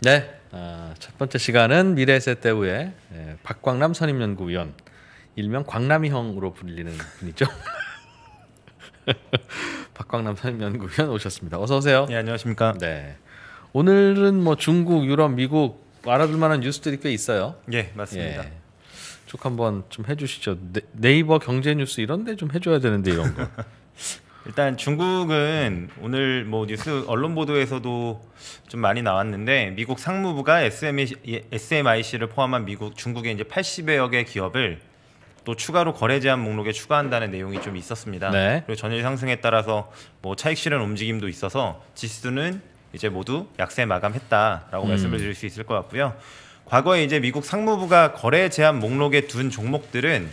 네. 아, 첫 번째 시간은 미래세대우의 예, 박광남 선임연구위원, 일명 광남이 형으로 불리는 분이죠. 박광남 선임연구위원 오셨습니다. 어서 오세요. 네, 안녕하십니까. 네. 오늘은 뭐 중국, 유럽, 미국 알아둘 만한 뉴스들이 꽤 있어요. 예, 맞습니다. 예. 쭉 한번 좀 해주시죠. 네, 이버 경제 뉴스 이런데 좀 해줘야 되는데 이런 거. 일단 중국은 오늘 뭐 뉴스 언론 보도에서도 좀 많이 나왔는데 미국 상무부가 SMIC를 포함한 미국 중국의 이제 80여여 개 기업을 또 추가로 거래 제한 목록에 추가한다는 내용이 좀 있었습니다. 네. 그리고 전일 상승에 따라서 뭐 차익 실현 움직임도 있어서 지수는 이제 모두 약세 마감했다라고 음. 말씀을 드릴 수 있을 것 같고요. 과거에 이제 미국 상무부가 거래 제한 목록에 둔 종목들은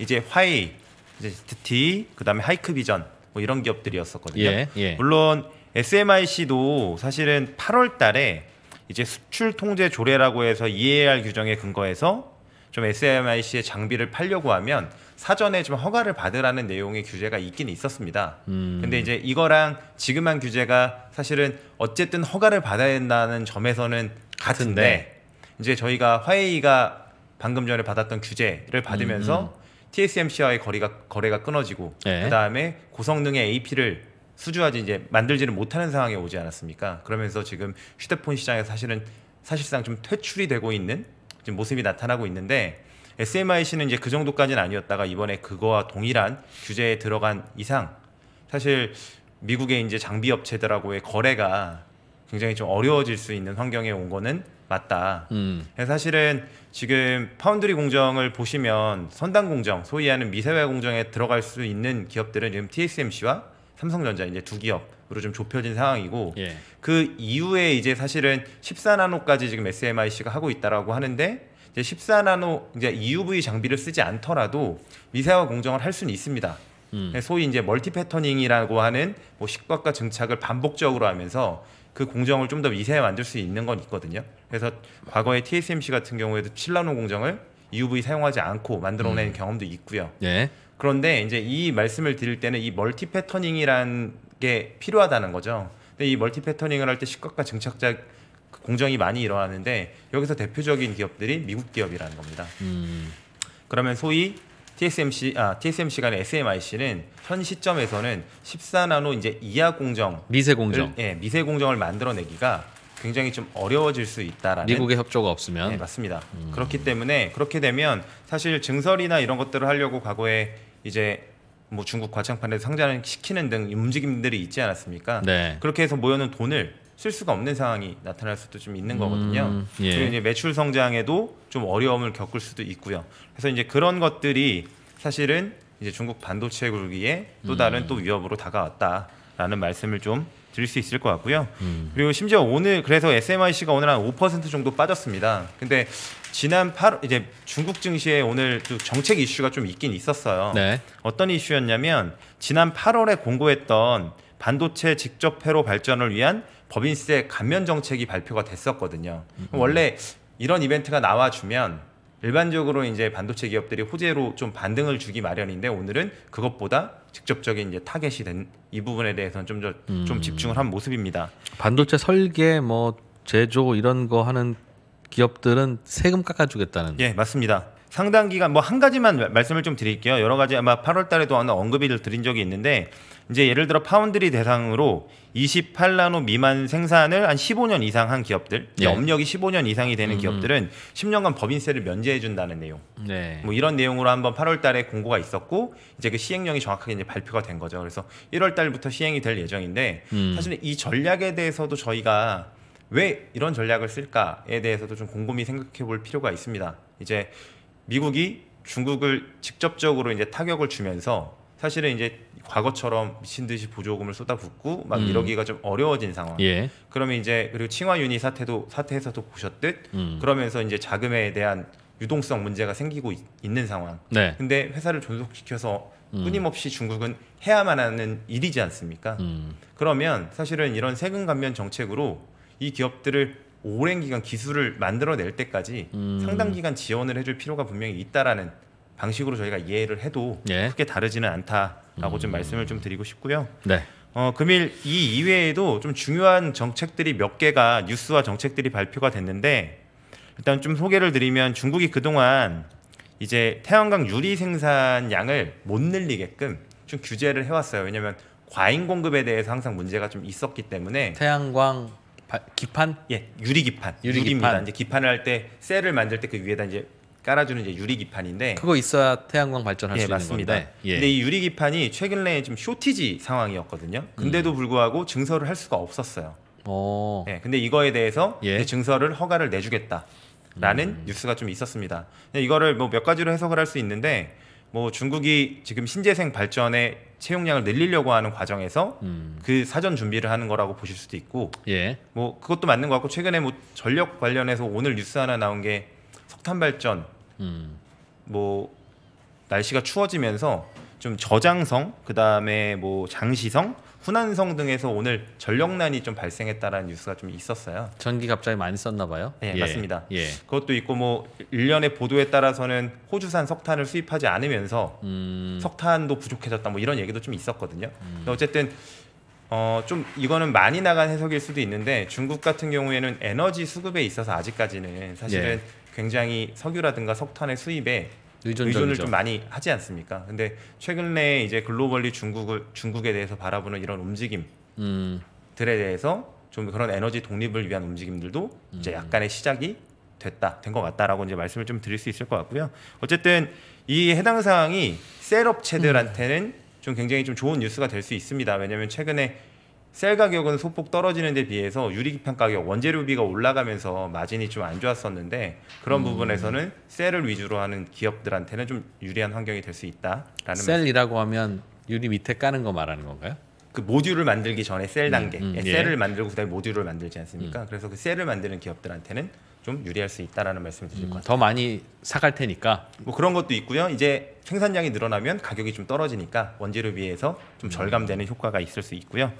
이제 화이, 이제 ST, 그다음에 하이크비전 뭐 이런 기업들이었었거든요. 예, 예. 물론 SMIC도 사실은 8월 달에 이제 수출 통제 조례라고 해서 EAR 규정에 근거해서 좀 SMIC의 장비를 팔려고 하면 사전에 좀 허가를 받으라는 내용의 규제가 있긴 있었습니다. 음. 근데 이제 이거랑 지금 한 규제가 사실은 어쨌든 허가를 받아야 된다는 점에서는 같은데, 같은데. 이제 저희가 화웨이가 방금 전에 받았던 규제를 받으면서 음. 음. TSMC와의 거리가 거래가 끊어지고 네. 그다음에 고성능의 AP를 수주하지 이제 만들지를 못하는 상황에 오지 않았습니까? 그러면서 지금 휴대폰 시장에서 사실은 사실상 좀 퇴출이 되고 있는 지금 모습이 나타나고 있는데 SMIC는 이제 그 정도까지는 아니었다가 이번에 그거와 동일한 규제에 들어간 이상 사실 미국의 이제 장비 업체들하고의 거래가 굉장히 좀 어려워질 수 있는 환경에 온 거는 맞다. 음. 예, 사실은 지금 파운드리 공정을 보시면 선단 공정, 소위 하는 미세화 공정에 들어갈 수 있는 기업들은 지금 TSMC와 삼성전자 이제 두 기업으로 좀 좁혀진 상황이고 예. 그 이후에 이제 사실은 14나노까지 지금 SMIC가 하고 있다라고 하는데 이제 14나노 이제 EUV 장비를 쓰지 않더라도 미세화 공정을 할 수는 있습니다. 음. 예, 소위 이제 멀티 패터닝이라고 하는 뭐 식과과 증착을 반복적으로 하면서 그 공정을 좀 더미세해 만들 수 있는 건 있거든요. 그래서 과거에 TSMC 같은 경우에도 7라노 공정을 EUV 사용하지 않고 만들어낸 음. 경험도 있고요. 예. 그런데 이제 이 말씀을 드릴 때는 이 멀티 패터닝이란 게 필요하다는 거죠. 근데 이 멀티 패터닝을 할 때 시각과 증착자 공정이 많이 일어나는데 여기서 대표적인 기업들이 미국 기업이라는 겁니다. 음. 그러면 소위 TSMC 아 TSMC 간의 SMIC는 현 시점에서는 14나노 이제 이하 공정 미세 공정 예 미세 공정을 만들어내기가 굉장히 좀 어려워질 수 있다라는 미국의 협조가 없으면 네, 맞습니다. 음. 그렇기 때문에 그렇게 되면 사실 증설이나 이런 것들을 하려고 과거에 이제 뭐 중국 과창판에 상장을 시키는 등 움직임들이 있지 않았습니까? 네. 그렇게 해서 모여는 돈을 쓸 수가 없는 상황이 나타날 수도 좀 있는 거거든요. 음, 예. 이제 매출 성장에도 좀 어려움을 겪을 수도 있고요. 그래서 이제 그런 것들이 사실은 이제 중국 반도체 굴기에 또 다른 음. 또 위협으로 다가왔다라는 말씀을 좀 드릴 수 있을 것 같고요. 음. 그리고 심지어 오늘 그래서 SMIC가 오늘 한 5% 정도 빠졌습니다. 근데 지난 8월 이제 중국 증시에 오늘 정책 이슈가 좀 있긴 있었어요. 네. 어떤 이슈였냐면 지난 8월에 공고했던 반도체 직접 회로 발전을 위한 법인세 감면 정책이 발표가 됐었거든요. 음. 원래 이런 이벤트가 나와주면 일반적으로 이제 반도체 기업들이 호재로 좀 반등을 주기 마련인데 오늘은 그것보다 직접적인 이제 타겟이 된 이 부분에 대해서는 좀좀 음. 좀 집중을 한 모습입니다. 반도체 설계 뭐 제조 이런 거 하는 기업들은 세금 깎아주겠다는. 예, 맞습니다. 상당 기간 뭐 한 가지만 말씀을 좀 드릴게요. 여러 가지 아마 8월 달에도 하나 언급을 드린 적이 있는데 이제 예를 들어 파운드리 대상으로 28나노 미만 생산을 한 15년 이상 한 기업들, 네. 업력이 15년 이상이 되는 음. 기업들은 10년간 법인세를 면제해 준다는 내용. 네. 뭐 이런 내용으로 한번 8월 달에 공고가 있었고 이제 그 시행령이 정확하게 이제 발표가 된 거죠. 그래서 1월 달부터 시행이 될 예정인데 음. 사실 이 전략에 대해서도 저희가 왜 이런 전략을 쓸까에 대해서도 좀 곰곰이 생각해 볼 필요가 있습니다. 이제 미국이 중국을 직접적으로 이제 타격을 주면서 사실은 이제 과거처럼 미친 듯이 보조금을 쏟아붓고 막 음. 이러기가 좀 어려워진 상황. 예. 그러면 이제 그리고 칭화 유니 사태도 사태에서도 보셨듯 음. 그러면서 이제 자금에 대한 유동성 문제가 생기고 있, 는 상황. 네. 근데 회사를 존속시켜서 음. 끊임없이 중국은 해야만 하는 일이지 않습니까? 음. 그러면 사실은 이런 세금 감면 정책으로 이 기업들을 오랜 기간 기술을 만들어낼 때까지 음. 상당 기간 지원을 해줄 필요가 분명히 있다라는 방식으로 저희가 이해를 해도 예. 크게 다르지는 않다라고 음. 좀 말씀을 좀 드리고 싶고요. 네. 어, 금일 이 이외에도 좀 중요한 정책들이 몇 개가 뉴스와 정책들이 발표가 됐는데 일단 좀 소개를 드리면 중국이 그동안 이제 태양광 유리 생산 양을 못 늘리게끔 좀 규제를 해왔어요. 왜냐하면 과잉 공급에 대해서 항상 문제가 좀 있었기 때문에 태양광 기판? 예, 유리 기판. 유리 입니다 기판. 이제 기판을 할 때 셀을 만들 때 그 위에다 이제 깔아주는 이제 유리 기판인데 그거 있어야 태양광 발전할 예, 수있 맞습니다. 건데. 예. 근데 이 유리 기판이 최근에 좀 쇼티지 상황이었거든요. 근데도 음. 불구하고 증설을 할 수가 없었어요. 오. 어. 예, 근데 이거에 대해서 예. 증설을 허가를 내주겠다라는 음. 뉴스가 좀 있었습니다. 이거를 뭐 몇 가지로 해석을 할 수 있는데 뭐 중국이 지금 신재생 발전에 채용량을 늘리려고 하는 과정에서 음. 그 사전 준비를 하는 거라고 보실 수도 있고 예. 뭐 그것도 맞는 것 같고 최근에 뭐 전력 관련해서 오늘 뉴스 하나 나온 게 석탄 발전 음. 뭐 날씨가 추워지면서 좀 저장성 그다음에 뭐 장시성 후난성 등에서 오늘 전력난이 좀 발생했다라는 뉴스가 좀 있었어요. 전기 갑자기 많이 썼나 봐요. 네, 예. 맞습니다. 예. 그것도 있고 뭐 일련의 보도에 따라서는 호주산 석탄을 수입하지 않으면서 음... 석탄도 부족해졌다 뭐 이런 얘기도 좀 있었거든요. 음... 어쨌든 어, 좀 이거는 많이 나간 해석일 수도 있는데 중국 같은 경우에는 에너지 수급에 있어서 아직까지는 사실은 예. 굉장히 석유라든가 석탄의 수입에 의존적이죠. 의존을 좀 많이 하지 않습니까? 근데 최근에 이제 글로벌리 중국을 중국에 대해서 바라보는 이런 움직임들에 음. 대해서 좀 그런 에너지 독립을 위한 움직임들도 음. 이제 약간의 시작이 됐다 된 것 같다라고 이제 말씀을 좀 드릴 수 있을 것 같고요. 어쨌든 이 해당 사항이 셀 업체들한테는 음. 좀 굉장히 좀 좋은 뉴스가 될 수 있습니다. 왜냐하면 최근에 셀 가격은 소폭 떨어지는 데 비해서 유리기판 가격 원재료비가 올라가면서 마진이 좀 안 좋았었는데 그런 음. 부분에서는 셀을 위주로 하는 기업들한테는 좀 유리한 환경이 될 수 있다라는 셀이라고 하면 유리 밑에 까는 거 말하는 건가요? 그 모듈을 만들기 전에 셀 음, 단계 음, 음, 셀을 만들고 그다음에 모듈을 만들지 않습니까? 음. 그래서 그 셀을 만드는 기업들한테는 좀 유리할 수 있다라는 말씀을 드릴 음, 것 같아요. 더 많이 사갈 테니까. 뭐 그런 것도 있고요. 이제 생산량이 늘어나면 가격이 좀 떨어지니까 원재료 비해서 좀 절감되는 효과가 있을 수 있고요.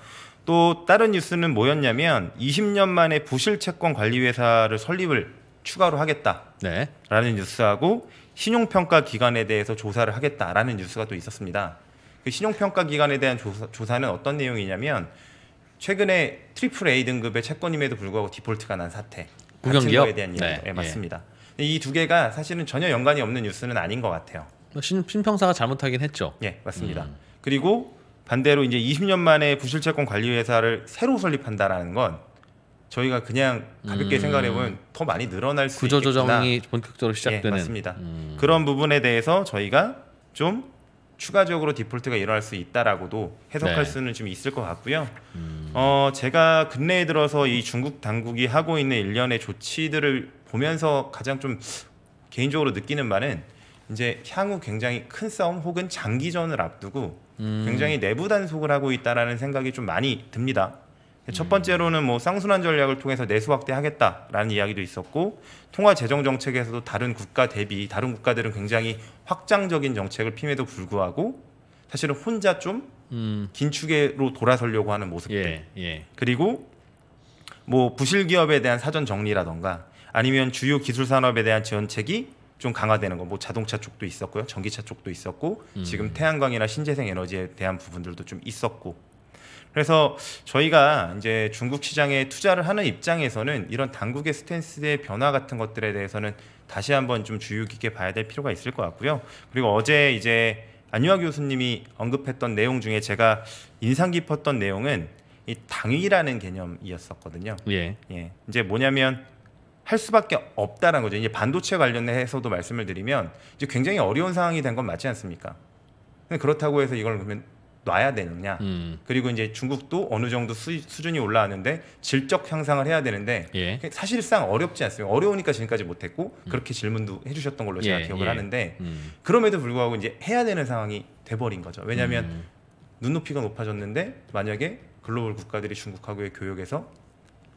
또 다른 뉴스는 뭐였냐면 20년 만에 부실 채권 관리 회사를 설립을 추가로 하겠다라는 네. 뉴스하고 신용평가 기관에 대해서 조사를 하겠다라는 뉴스가 또 있었습니다. 그 신용평가 기관에 대한 조사, 는 어떤 내용이냐면 최근에 트리플 A 등급의 채권임에도 불구하고 디폴트가 난 사태 구경기업? 에 대한 이야기 네. 예, 맞습니다. 예. 이두 개가 사실은 전혀 연관이 없는 뉴스는 아닌 것 같아요. 신, 평사가 잘못하긴 했죠. 예, 맞습니다. 음. 그리고 반대로 이제 20년 만에 부실채권 관리 회사를 새로 설립한다라는 건 저희가 그냥 가볍게 음. 생각해 보면 더 많이 늘어날 수 구조 조정이 본격적으로 예, 시작되는 예, 맞습니다. 음. 그런 부분에 대해서 저희가 좀 추가적으로 디폴트가 일어날 수 있다라고도 해석할 네. 수는 좀 있을 것 같고요. 음. 어 제가 근래에 들어서 이 중국 당국이 하고 있는 일련의 조치들을 보면서 가장 좀 개인적으로 느끼는 바는 이제 향후 굉장히 큰 싸움 혹은 장기전을 앞두고 음. 굉장히 내부 단속을 하고 있다라는 생각이 좀 많이 듭니다. 첫 번째로는 뭐 쌍순환 전략을 통해서 내수 확대하겠다라는 이야기도 있었고 통화 재정 정책에서도 다른 국가 대비 다른 국가들은 굉장히 확장적인 정책을 핌에도 불구하고 사실은 혼자 좀 음. 긴축에로 돌아서려고 하는 모습들 예, 예. 그리고 뭐 부실 기업에 대한 사전 정리라던가 아니면 주요 기술 산업에 대한 지원책이 좀 강화되는 거뭐 자동차 쪽도 있었고요 전기차 쪽도 있었고 음. 지금 태양광이나 신재생 에너지에 대한 부분들도 좀 있었고 그래서 저희가 이제 중국 시장에 투자를 하는 입장에서는 이런 당국의 스탠스의 변화 같은 것들에 대해서는 다시 한번 좀 주의 깊게 봐야 될 필요가 있을 것 같고요 그리고 어제 이제 안유아 교수님이 언급했던 내용 중에 제가 인상 깊었던 내용은 이 당위라는 개념이었었거든요. 예. 예. 이제 뭐냐면 할 수밖에 없다는 거죠. 이제 반도체 관련해서도 말씀을 드리면 이제 굉장히 어려운 상황이 된 건 맞지 않습니까? 그렇다고 해서 이걸 그러면 놔야 되느냐. 음. 그리고 이제 중국도 어느 정도 수, 준이 올라왔는데 질적 향상을 해야 되는데 예. 사실상 어렵지 않습니까? 어려우니까 지금까지 못했고 음. 그렇게 질문도 해주셨던 걸로 예, 제가 예, 기억을 예. 하는데 음. 그럼에도 불구하고 이제 해야 되는 상황이 돼버린 거죠. 왜냐하면 음. 눈높이가 높아졌는데 만약에 글로벌 국가들이 중국하고의 교역에서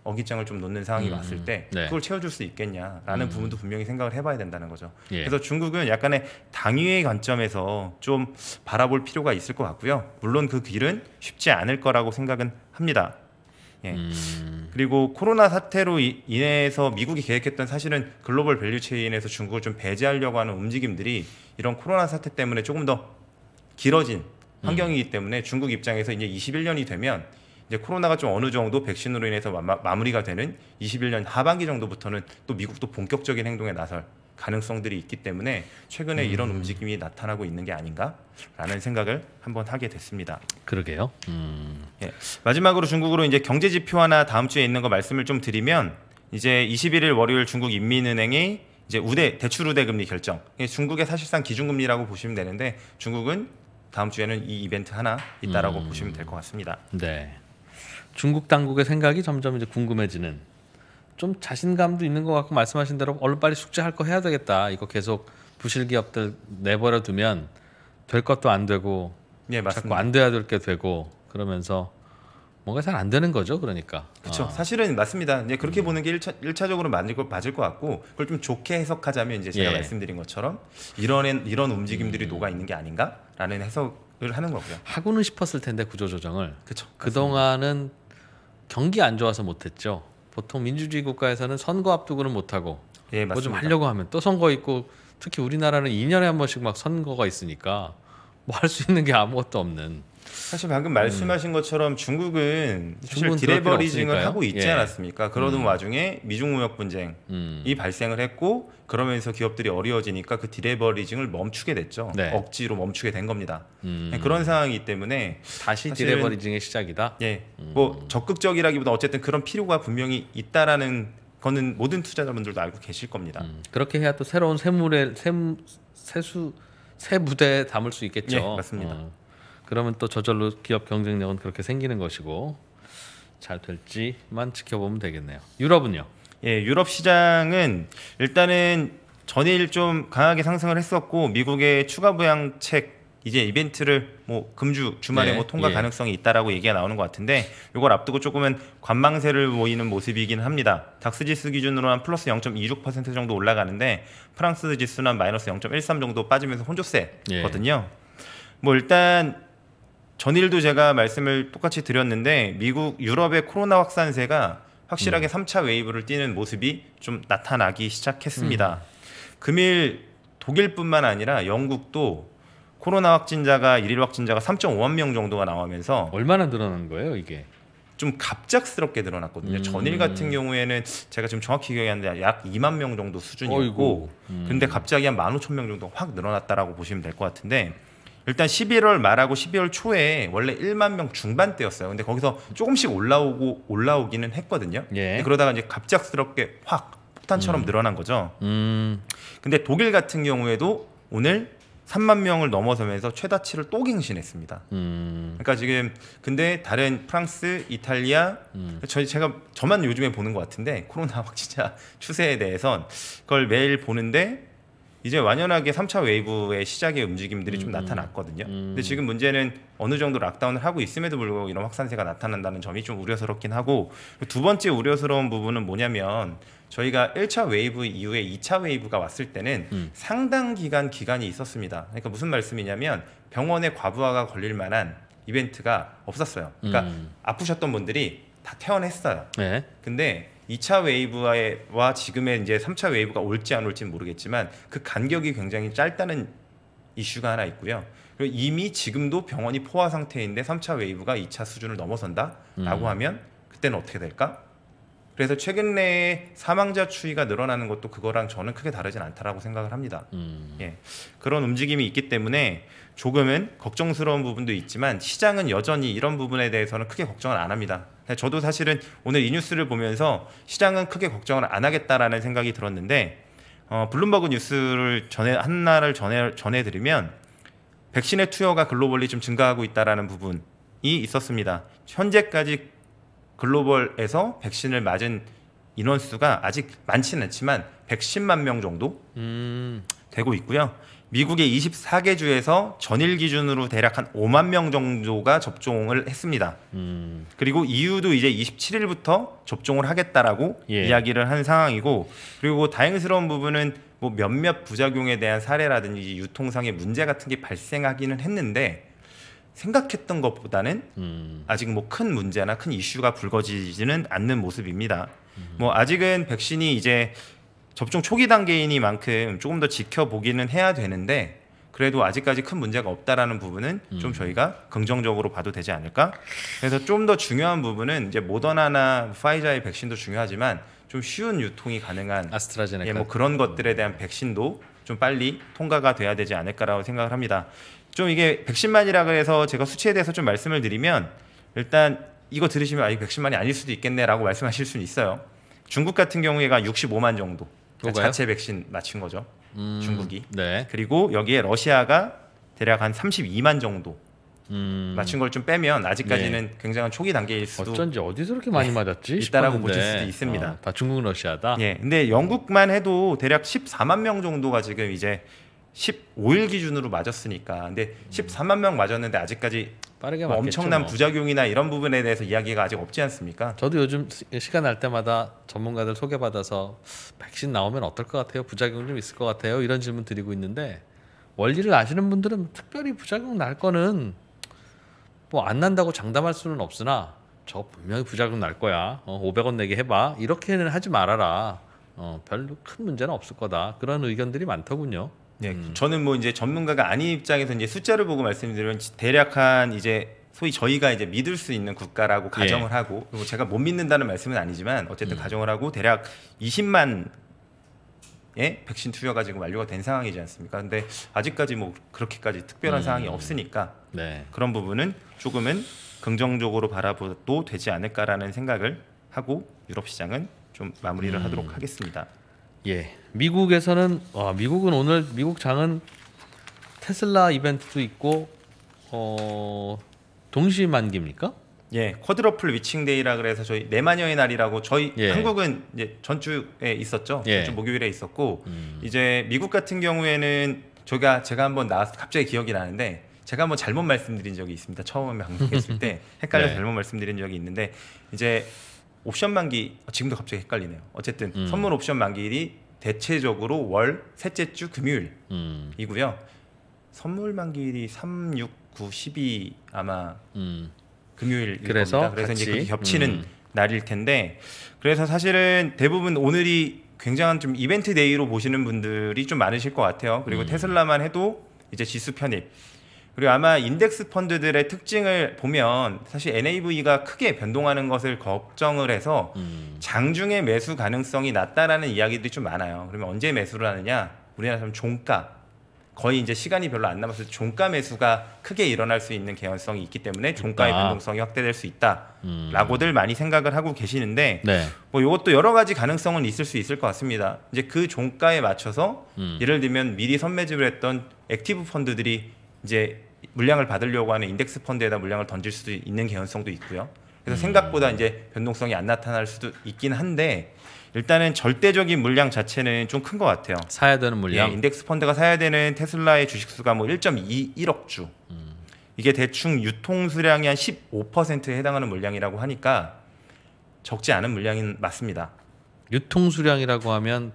어깃장을 좀 놓는 상황이 음, 왔을 때 네. 그걸 채워줄 수 있겠냐라는 음. 부분도 분명히 생각을 해봐야 된다는 거죠. 예. 그래서 중국은 약간의 당위의 관점에서 좀 바라볼 필요가 있을 것 같고요. 물론 그 길은 쉽지 않을 거라고 생각은 합니다. 예. 음. 그리고 코로나 사태로 이, 인해서 미국이 계획했던 사실은 글로벌 밸류 체인에서 중국을 좀 배제하려고 하는 움직임들이 이런 코로나 사태 때문에 조금 더 길어진 음. 환경이기 때문에 중국 입장에서 이제 21년이 되면 이제 코로나가 좀 어느 정도 백신으로 인해서 마, 무리가 되는 21년 하반기 정도부터는 또 미국도 본격적인 행동에 나설 가능성들이 있기 때문에 최근에 음. 이런 움직임이 나타나고 있는 게 아닌가라는 생각을 한번 하게 됐습니다. 그러게요. 음. 예, 마지막으로 중국으로 이제 경제 지표 하나 다음 주에 있는 거 말씀을 좀 드리면 이제 21일 월요일 중국 인민은행이 이제 우대 대출 우대 금리 결정. 중국의 사실상 기준금리라고 보시면 되는데 중국은 다음 주에는 이 이벤트 하나 있다라고 음. 보시면 될 것 같습니다. 네. 중국 당국의 생각이 점점 이제 궁금해지는 좀 자신감도 있는 것 같고 말씀하신 대로 얼른 빨리 숙제할 거 해야 되겠다 이거 계속 부실 기업들 내버려 두면 될 것도 안 되고 예, 자꾸 안 돼야 될 게 되고 그러면서 뭔가 잘 안 되는 거죠, 그러니까. 그렇죠. 어. 사실은 맞습니다. 이제 그렇게 음. 보는 게 1차, 1차적으로 맞을 것, 맞을 것 같고 그걸 좀 좋게 해석하자면 이제 제가 예. 말씀드린 것처럼 이런 이런 움직임들이 음. 녹아 있는 게 아닌가라는 해석을 하는 거고요. 하고는 싶었을 텐데 구조 조정을. 그렇죠. 그동안은 경기 안 좋아서 못했죠. 보통 민주주의 국가에서는 선거 앞두고는 못하고 예, 뭐좀 하려고 하면 또 선거 있고 특히 우리나라는 2년에 한 번씩 막 선거가 있으니까 뭐 할 수 있는 게 아무것도 없는 사실 방금 말씀하신 음. 것처럼 중국은 사실 디레버리징을 하고 있지 예. 않았습니까? 그러던 음. 와중에 미중 무역 분쟁이 음. 발생을 했고 그러면서 기업들이 어려워지니까 그 디레버리징을 멈추게 됐죠. 네. 억지로 멈추게 된 겁니다. 음. 그런 상황이기 때문에 다시 디레버리징의 시작이다. 예, 음. 뭐 적극적이라기보다 어쨌든 그런 필요가 분명히 있다라는 거는 모든 투자자분들도 알고 계실 겁니다. 음. 그렇게 해야 또 새로운 세물의 세, 세수 새 무대에 담을 수 있겠죠. 예, 맞습니다. 어. 그러면 또 저절로 기업 경쟁력은 그렇게 생기는 것이고 잘 될지만 지켜보면 되겠네요. 유럽은요? 예, 유럽 시장은 일단은 전일 좀 강하게 상승을 했었고 미국의 추가 부양책 이제 이벤트를 뭐 금주 주말에 네, 뭐 통과 예. 가능성이 있다라고 얘기가 나오는 것 같은데 이걸 앞두고 조금은 관망세를 보이는 모습이긴 합니다. 닥스 지수 기준으로 한 플러스 0.26% 정도 올라가는데 프랑스 지수는 마이너스 0.13 정도 빠지면서 혼조세거든요. 예. 뭐 일단 전일도 제가 말씀을 똑같이 드렸는데 미국 유럽의 코로나 확산세가 확실하게 음. 3차 웨이브를 띄는 모습이 좀 나타나기 시작했습니다. 음. 금일 독일뿐만 아니라 영국도 코로나 확진자가 일일 확진자가 3.5만 명 정도가 나오면서 얼마나 늘어난 거예요, 이게? 좀 갑작스럽게 늘어났거든요. 음. 전일 같은 경우에는 제가 지금 정확히 기억이 안 나는데 약 2만 명 정도 수준이었고 음. 근데 갑자기 한1 5천명 정도 확 늘어났다라고 보시면 될 것 같은데 일단 11월 말하고 12월 초에 원래 1만 명 중반대였어요. 근데 거기서 조금씩 올라오고 올라오기는 했거든요. 예. 그러다가 이제 갑작스럽게 확 폭탄처럼 음. 늘어난 거죠. 음. 근데 독일 같은 경우에도 오늘 3만 명을 넘어서면서 최다치를 또 갱신했습니다. 음. 그러니까 지금 근데 다른 프랑스, 이탈리아, 음. 저 제가 저만 요즘에 보는 것 같은데 코로나 확진자 추세에 대해선 그걸 매일 보는데 이제 완연하게 3차 웨이브의 시작의 움직임들이 음, 좀 나타났거든요. 음. 근데 지금 문제는 어느 정도 락다운을 하고 있음에도 불구하고 이런 확산세가 나타난다는 점이 좀 우려스럽긴 하고 두 번째 우려스러운 부분은 뭐냐면 저희가 1차 웨이브 이후에 2차 웨이브가 왔을 때는 음. 상당 기간 기간이 있었습니다. 그러니까 무슨 말씀이냐면 병원에 과부하가 걸릴 만한 이벤트가 없었어요. 그러니까 음. 아프셨던 분들이 다 퇴원했어요. 네. 근데 2차 웨이브와 지금의 이제 3차 웨이브가 올지 안 올지는 모르겠지만 그 간격이 굉장히 짧다는 이슈가 하나 있고요. 그리고 이미 지금도 병원이 포화 상태인데 3차 웨이브가 2차 수준을 넘어선다라고 음. 하면 그때는 어떻게 될까? 그래서 최근 에 사망자 추이가 늘어나는 것도 그거랑 저는 크게 다르진 않다라고 생각을 합니다. 음. 예. 그런 움직임이 있기 때문에 조금은 걱정스러운 부분도 있지만 시장은 여전히 이런 부분에 대해서는 크게 걱정을 안 합니다. 네, 저도 사실은 오늘 이 뉴스를 보면서 시장은 크게 걱정을 안 하겠다라는 생각이 들었는데 어, 블룸버그 뉴스를 전해 한나를 전해 전해 드리면 백신의 투여가 글로벌리 좀 증가하고 있다라는 부분이 있었습니다. 현재까지 글로벌에서 백신을 맞은 인원수가 아직 많지는 않지만 110만 명 정도 음. 되고 있고요. 미국의 24개 주에서 전일 기준으로 대략 한 5만 명 정도가 접종을 했습니다. 음. 그리고 EU도 이제 27일부터 접종을 하겠다라고 예. 이야기를 한 상황이고 그리고 다행스러운 부분은 뭐 몇몇 부작용에 대한 사례라든지 유통상의 문제 같은 게 발생하기는 했는데 생각했던 것보다는 음. 아직 뭐 큰 문제나 큰 이슈가 불거지지는 않는 모습입니다. 음. 뭐 아직은 백신이 이제 접종 초기 단계이니만큼 조금 더 지켜보기는 해야 되는데 그래도 아직까지 큰 문제가 없다라는 부분은 음. 좀 저희가 긍정적으로 봐도 되지 않을까? 그래서 좀 더 중요한 부분은 이제 모더나나 파이자의 백신도 중요하지만 좀 쉬운 유통이 가능한 아스트라제네카 예, 뭐 그런 것들에 음. 대한 백신도 좀 빨리 통과가 돼야 되지 않을까라고 생각을 합니다. 좀 이게 백신만이라 그래서 제가 수치에 대해서 좀 말씀을 드리면 일단 이거 들으시면 아 백신만이 아닐 수도 있겠네라고 말씀하실 수는 있어요. 중국 같은 경우에가 65만 정도 그러니까 자체 백신 맞힌 거죠. 음, 중국이. 네. 그리고 여기에 러시아가 대략 한 32만 정도 음. 맞힌걸 좀 빼면 아직까지는 네. 굉장한 초기 단계일 수도 어쩐지 어디서 그렇게 많이 예, 맞았지 있다라고 보실 수도 있습니다. 아, 다 중국 러시아다. 예. 근데 영국만 해도 대략 14만 명 정도가 지금 이제 15일 기준으로 맞았으니까 근데 14만 명 맞았는데 아직까지 빠르게 뭐 엄청난 뭐. 부작용이나 이런 부분에 대해서 이야기가 아직 없지 않습니까? 저도 요즘 시- 시간 날 때마다 전문가들 소개받아서 백신 나오면 어떨 것 같아요? 부작용 좀 있을 것 같아요? 이런 질문 드리고 있는데 원리를 아시는 분들은 특별히 부작용 날 거는 뭐 안 난다고 장담할 수는 없으나 저 분명히 부작용 날 거야. 어, 500원 내게 해봐. 이렇게는 하지 말아라. 어, 별로 큰 문제는 없을 거다. 그런 의견들이 많더군요. 예, 음. 저는 뭐 이제 전문가가 아닌 입장에서 이제 숫자를 보고 말씀드리면 대략 한 이제 소위 저희가 이제 믿을 수 있는 국가라고 예. 가정을 예. 하고 그리고 제가 못 믿는다는 말씀은 아니지만 어쨌든 음. 가정을 하고 대략 20만 예? 백신 투여가 지금 완료가 된 상황이지 않습니까? 근데 아직까지 뭐 그렇게까지 특별한 음. 상황이 없으니까 네. 그런 부분은 조금은 긍정적으로 바라봐도 되지 않을까라는 생각을 하고 유럽 시장은 좀 마무리를 음. 하도록 하겠습니다. 예. 미국에서는 와, 어, 미국은 오늘 미국 장은 테슬라 이벤트도 있고 어 동시 만기입니까? 예, 쿼드러플 위칭데이라 그래서 저희 네마녀의 날이라고 저희 예. 한국은 이제 전주에 있었죠. 예. 전주 목요일에 있었고 음. 이제 미국 같은 경우에는 저가 제가 한번 나와 갑자기 기억이 나는데 제가 한번 잘못 말씀드린 적이 있습니다. 처음에 방송했을 때 헷갈려 네. 잘못 말씀드린 적이 있는데 이제 옵션 만기 어, 지금도 갑자기 헷갈리네요. 어쨌든 음. 선물 옵션 만기일이 대체적으로 월 셋째 주 금요일이고요. 음. 선물 만기일이 3, 6, 9, 12 아마 음. 금요일 그래서 겁니다. 그래서 같이? 이제 겹치는 음. 날일 텐데 그래서 사실은 대부분 오늘이 굉장한 좀 이벤트 데이로 보시는 분들이 좀 많으실 것 같아요. 그리고 음. 테슬라만 해도 이제 지수 편입 그리고 아마 인덱스 펀드들의 특징을 보면 사실 NAV가 크게 변동하는 것을 걱정을 해서 음. 장중에 매수 가능성이 낮다라는 이야기들이 좀 많아요. 그러면 언제 매수를 하느냐? 우리나라처럼 종가 거의 이제 시간이 별로 안 남아서 았 종가 매수가 크게 일어날 수 있는 개연성이 있기 때문에 종가의 있 변동성이 확대될 수 있다라고들 음. 많이 생각을 하고 계시는데 네. 뭐 이것도 여러 가지 가능성은 있을 수 있을 것 같습니다. 이제 그 종가에 맞춰서 음. 예를 들면 미리 선매집을 했던 액티브 펀드들이 이제 물량을 받으려고 하는 인덱스 펀드에다 물량을 던질 수도 있는 개연성도 있고요. 그래서 생각보다 이제 변동성이 안 나타날 수도 있긴 한데 일단은 절대적인 물량 자체는 좀 큰 것 같아요. 사야 되는 물량. 예, 인덱스 펀드가 사야 되는 테슬라의 주식 수가 뭐 1.21억 주. 음. 이게 대충 유통 수량이 한 15%에 해당하는 물량이라고 하니까 적지 않은 물량인 맞습니다. 유통 수량이라고 하면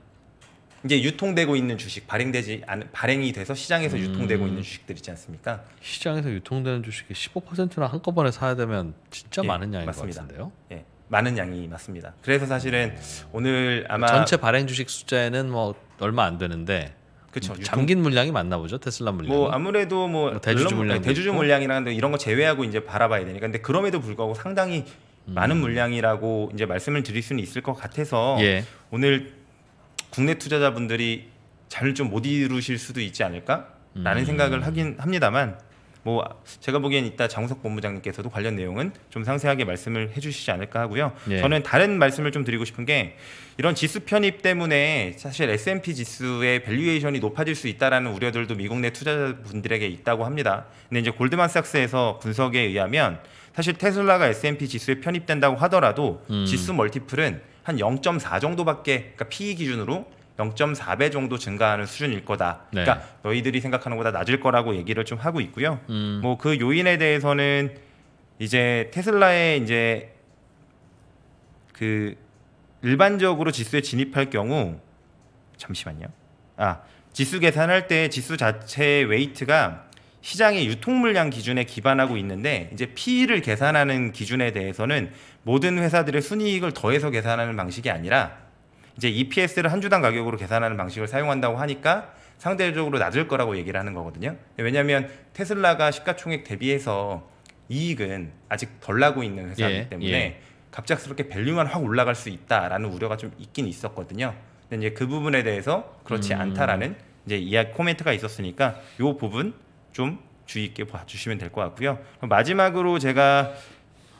이제 유통되고 있는 주식 발행되지 않 발행이 돼서 시장에서 음. 유통되고 있는 주식들 있지 않습니까? 시장에서 유통되는 주식이 15%나 한꺼번에 사야 되면 진짜 예, 많은 양인 맞습니다. 것 같은데요. 예. 많은 양이 맞습니다. 그래서 사실은 오늘 아마 전체 발행 주식 숫자에는 뭐 얼마 안 되는데 그렇죠. 잠긴 물량이 맞나 보죠 테슬라 물량. 뭐 아무래도 뭐, 뭐 대주주 물량, 대주주 물량이라 이런 거 제외하고 이제 바라봐야 되니까. 근데 그럼에도 불구하고 상당히 음. 많은 물량이라고 이제 말씀을 드릴 수는 있을 것 같아서 예. 오늘 국내 투자자분들이 잘 좀못 이루실 수도 있지 않을까라는 음. 생각을 하긴 합니다만 뭐 제가 보기엔 이따 장우석 본부장님께서도 관련 내용은 좀 상세하게 말씀을 해주시지 않을까 하고요. 예. 저는 다른 말씀을 좀 드리고 싶은 게 이런 지수 편입 때문에 사실 S&P 지수의 밸류에이션이 높아질 수 있다라는 우려들도 미국 내 투자자분들에게 있다고 합니다. 근데 이제 골드만삭스에서 분석에 의하면 사실 테슬라가 S&P 지수에 편입된다고 하더라도 음. 지수 멀티플은 한0.4 정도밖에 그러니까 PE 기준으로 0.4배 정도 증가하는 수준일 거다. 네. 그러니까 너희들이 생각하는 것보다 낮을 거라고 얘기를 좀 하고 있고요. 음. 뭐그 요인에 대해서는 이제 테슬라의 이제 그 일반적으로 지수에 진입할 경우 잠시만요. 아 지수 계산할 때 지수 자체의 웨이트가 시장의 유통 물량 기준에 기반하고 있는데 이제 PE를 계산하는 기준에 대해서는 모든 회사들의 순이익을 더해서 계산하는 방식이 아니라 이제 EPS를 한 주당 가격으로 계산하는 방식을 사용한다고 하니까 상대적으로 낮을 거라고 얘기를 하는 거거든요. 왜냐하면 테슬라가 시가총액 대비해서 이익은 아직 덜 나고 있는 회사이기 예, 예. 때문에 예. 갑작스럽게 밸류만 확 올라갈 수 있다라는 우려가 좀 있긴 있었거든요. 근데 이제 그 부분에 대해서 그렇지 음. 않다라는 이제 이야 코멘트가 있었으니까 이 부분 좀 주의 있게 봐주시면 될 것 같고요. 마지막으로 제가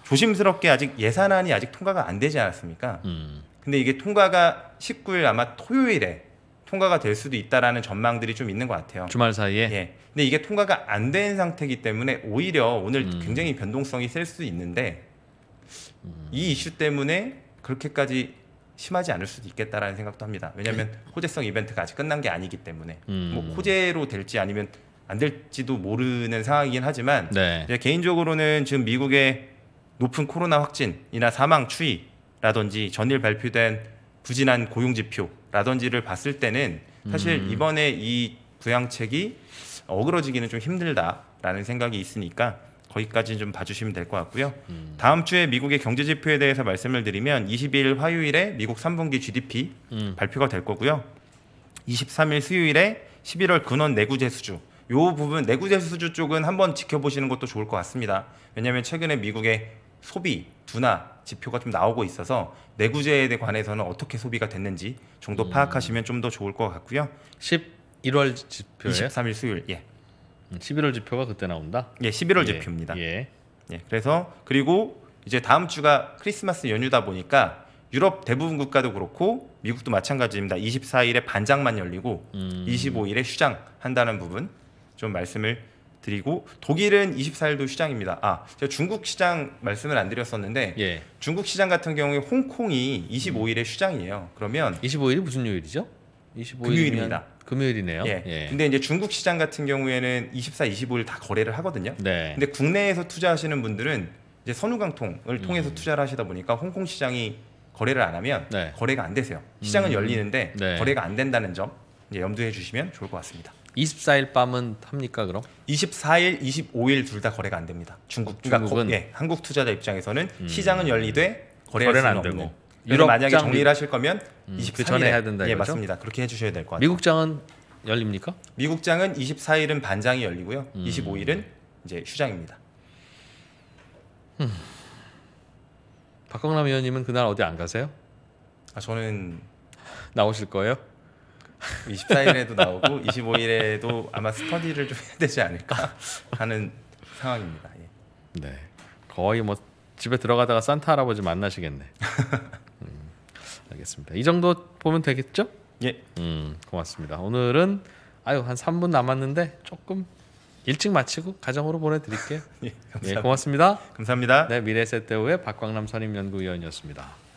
조심스럽게 아직 예산안이 아직 통과가 안 되지 않았습니까? 음. 근데 이게 통과가 19일 아마 토요일에 통과가 될 수도 있다라는 전망들이 좀 있는 것 같아요. 주말 사이에. 예. 근데 이게 통과가 안 된 상태이기 때문에 오히려 오늘 음. 굉장히 변동성이 셀 수 있는데 음. 이 이슈 때문에 그렇게까지 심하지 않을 수도 있겠다라는 생각도 합니다. 왜냐하면 네. 호재성 이벤트가 아직 끝난 게 아니기 때문에 음. 뭐 호재로 될지 아니면 안 될지도 모르는 상황이긴 하지만 네. 개인적으로는 지금 미국의 높은 코로나 확진이나 사망 추이라든지 전일 발표된 부진한 고용 지표라든지를 봤을 때는 사실 음. 이번에 이 부양책이 어그러지기는 좀 힘들다라는 생각이 있으니까 거기까지 좀 봐주시면 될 것 같고요. 음. 다음 주에 미국의 경제 지표에 대해서 말씀을 드리면 22일 화요일에 미국 3분기 GDP 음. 발표가 될 거고요. 23일 수요일에 11월 근원 내구재 수주 요 부분 내구재 수주 쪽은 한번 지켜보시는 것도 좋을 것 같습니다. 왜냐하면 최근에 미국의 소비 둔화 지표가 좀 나오고 있어서 내구재에 관해서는 어떻게 소비가 됐는지 정도 음. 파악하시면 좀 더 좋을 것 같고요. 11월 지표 23일 수요일. 예. 11월 음, 지표가 그때 나온다. 예, 11월 예. 지표입니다. 예. 예. 그래서 그리고 이제 다음 주가 크리스마스 연휴다 보니까 유럽 대부분 국가도 그렇고 미국도 마찬가지입니다. 24일에 반장만 열리고 음. 25일에 휴장한다는 부분 좀 말씀을 드리고 독일은 24일도 시장입니다. 아, 제가 중국 시장 말씀을 안 드렸었는데 예. 중국 시장 같은 경우에 홍콩이 25일에 시장이에요. 그러면 25일이 무슨 요일이죠? 2 5일 금요일입니다. 금요일이네요. 예. 예. 근데 이제 중국 시장 같은 경우에는 24, 25일 다 거래를 하거든요. 네. 근데 국내에서 투자하시는 분들은 이제 선후강통을 통해서 음. 투자를 하시다 보니까 홍콩 시장이 거래를 안 하면 네. 거래가 안 되세요. 시장은 음. 열리는데 네. 거래가 안 된다는 점 염두해 주시면 좋을 것 같습니다. 24일 밤은 합니까 그럼? 24일, 25일 둘 다 거래가 안 됩니다. 중국 그러니까 거, 예, 한국 투자자 입장에서는 음. 시장은 열리되 거래할 수는 안 되고. 유럽 만약에 정리를 하실 거면 음, 그 전에 해야 된다 예, 이거죠? 예, 맞습니다. 그렇게 해 주셔야 될 것 같아요. 미국장은 열립니까? 미국장은 24일은 반장이 열리고요. 음. 25일은 이제 휴장입니다. 음. 박광남 의원님은 그날 어디 안 가세요? 아, 저는 나오실 거예요? 24일에도 나오고 25일에도 아마 스터디를 좀 해야 되지 않을까 하는 상황입니다. 예. 네, 거의 뭐 집에 들어가다가 산타 할아버지 만나시겠네. 음, 알겠습니다. 이 정도 보면 되겠죠? 예. 음, 고맙습니다. 오늘은 아유 한 3분 남았는데 조금 일찍 마치고 가정으로 보내드릴게요. 예, 예, 감사합니다. 예, 고맙습니다. 감사합니다. 네, 미래세대우의 박광남 선임연구위원이었습니다.